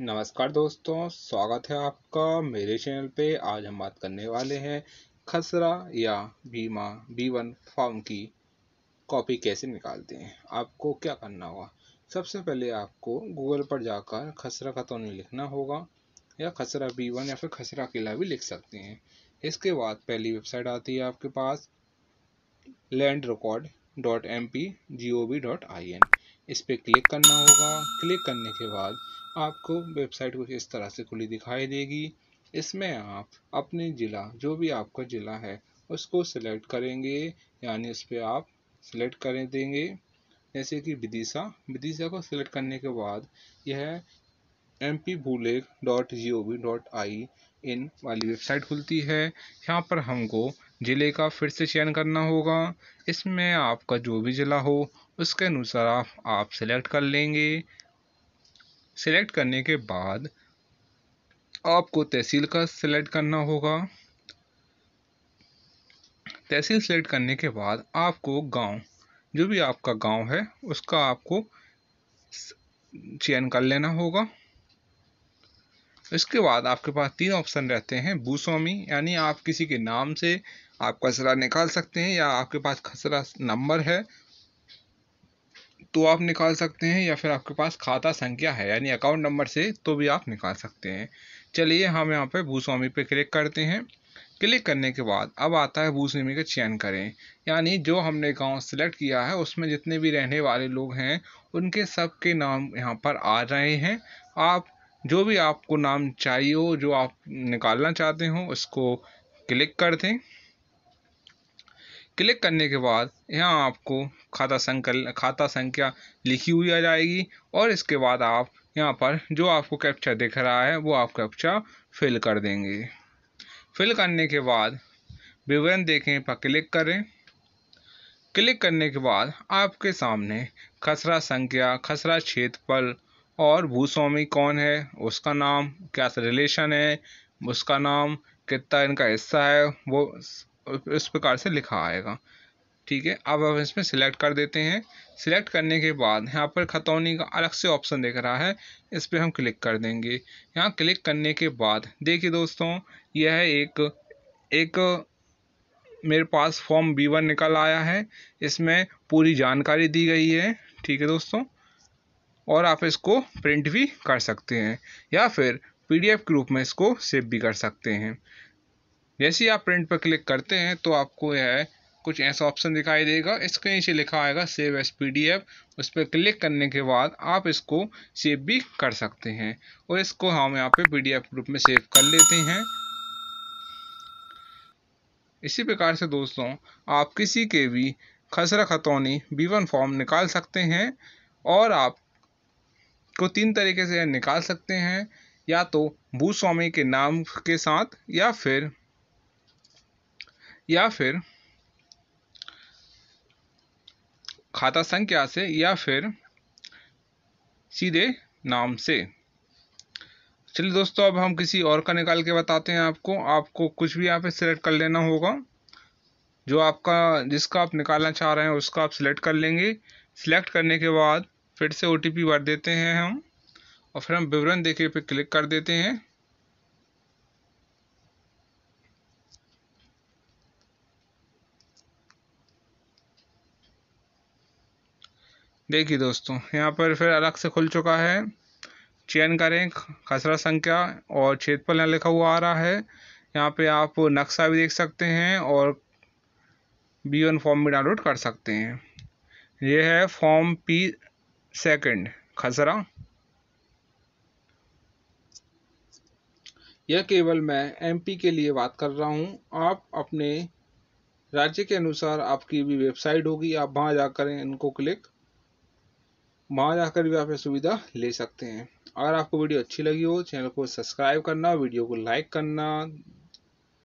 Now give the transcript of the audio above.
नमस्कार दोस्तों स्वागत है आपका मेरे चैनल पे आज हम बात करने वाले हैं खसरा या बीमा बी वन फॉर्म की कॉपी कैसे निकालते हैं आपको क्या करना होगा सबसे पहले आपको गूगल पर जाकर खसरा का तो नहीं लिखना होगा या खसरा बी वन या फिर खसरा किला भी लिख सकते हैं इसके बाद पहली वेबसाइट आती है आपके पास land record dot M P G O V dot I N इस पर क्लिक करना होगा क्लिक करने के बाद आपको वेबसाइट कुछ इस तरह से खुली दिखाई देगी इसमें आप अपने ज़िला जो भी आपका ज़िला है उसको सिलेक्ट करेंगे यानी उस पर आप सिलेक्ट करें देंगे जैसे कि विदिशा विदिशा को सिलेक्ट करने के बाद यह M P Bhulekh dot G O V dot I in वाली वेबसाइट खुलती है यहाँ पर हमको ज़िले का फिर से चयन करना होगा इसमें आपका जो भी ज़िला हो उसके अनुसार आप आप सेलेक्ट कर लेंगे सेलेक्ट करने के बाद आपको तहसील का सेलेक्ट करना होगा तहसील सेलेक्ट करने के बाद आपको गांव जो भी आपका गांव है उसका आपको चयन कर लेना होगा तो इसके बाद आपके पास तीन ऑप्शन रहते हैं भूस्वामी यानी आप किसी के नाम से आप खसरा निकाल सकते हैं या आपके पास खसरा नंबर है तो आप निकाल सकते हैं या फिर आपके पास खाता संख्या है यानी अकाउंट नंबर से तो भी आप निकाल सकते हैं चलिए हम यहाँ पे भूस्वामी पे क्लिक करते हैं क्लिक करने के बाद अब आता है भूस्वामी का चयन करें यानी जो हमने गांव सेलेक्ट किया है उसमें जितने भी रहने वाले लोग हैं उनके सब के नाम यहाँ पर आ रहे हैं आप जो भी आपको नाम चाहिए हो जो आप निकालना चाहते हो उसको क्लिक कर दें क्लिक करने के बाद यहाँ आपको खाता संकल खाता संख्या लिखी हुई आ जाएगी और इसके बाद आप यहाँ पर जो आपको कैप्चा दिख रहा है वो आप कैप्चा फिल कर देंगे फिल करने के बाद विवरण देखें पर क्लिक करें क्लिक करने के बाद आपके सामने खसरा संख्या खसरा क्षेत्रफल और भूस्वामी कौन है उसका नाम क्या रिलेशन है उसका नाम कितना इनका हिस्सा है वो इस प्रकार से लिखा आएगा ठीक है अब हम इसमें सिलेक्ट कर देते हैं सिलेक्ट करने के बाद यहाँ पर खतौनी का अलग से ऑप्शन दिख रहा है इस पर हम क्लिक कर देंगे यहाँ क्लिक करने के बाद देखिए दोस्तों यह एक एक मेरे पास फॉर्म बी वन निकल आया है इसमें पूरी जानकारी दी गई है ठीक है दोस्तों और आप इसको प्रिंट भी कर सकते हैं या फिर पीडीएफ के रूप में इसको सेव भी कर सकते हैं जैसे ही आप प्रिंट पर क्लिक करते हैं तो आपको यह कुछ ऐसा ऑप्शन दिखाई देगा इसके नीचे लिखा आएगा सेव एस पी उस पर क्लिक करने के बाद आप इसको सेव भी कर सकते हैं और इसको हम यहाँ पे पी रूप में सेव कर लेते हैं इसी प्रकार से दोस्तों आप किसी के भी खसरा खतौनी बी वन फॉर्म निकाल सकते हैं और आप को तीन तरीके से निकाल सकते हैं या तो भूस्वामी के नाम के साथ या फिर या फिर खाता संख्या से या फिर सीधे नाम से चलिए दोस्तों अब हम किसी और का निकाल के बताते हैं आपको आपको कुछ भी यहाँ पे सिलेक्ट कर लेना होगा जो आपका जिसका आप निकालना चाह रहे हैं उसका आप सिलेक्ट कर लेंगे सिलेक्ट करने के बाद फिर से ओ भर देते हैं हम और फिर हम विवरण देखे पे क्लिक कर देते हैं देखिए दोस्तों यहाँ पर फिर अलग से खुल चुका है चयन करें खसरा संख्या और क्षेत्रफल यहाँ लिखा हुआ आ रहा है यहाँ पे आप नक्शा भी देख सकते हैं और बी वन फॉर्म भी डाउनलोड कर सकते हैं यह है फॉर्म पी सेकंड खसरा यह केवल मैं एमपी के लिए बात कर रहा हूं आप अपने राज्य के अनुसार आपकी भी वेबसाइट होगी आप वहां जाकर इनको क्लिक वहां जाकर भी आप ये सुविधा ले सकते हैं अगर आपको वीडियो अच्छी लगी हो चैनल को सब्सक्राइब करना वीडियो को लाइक करना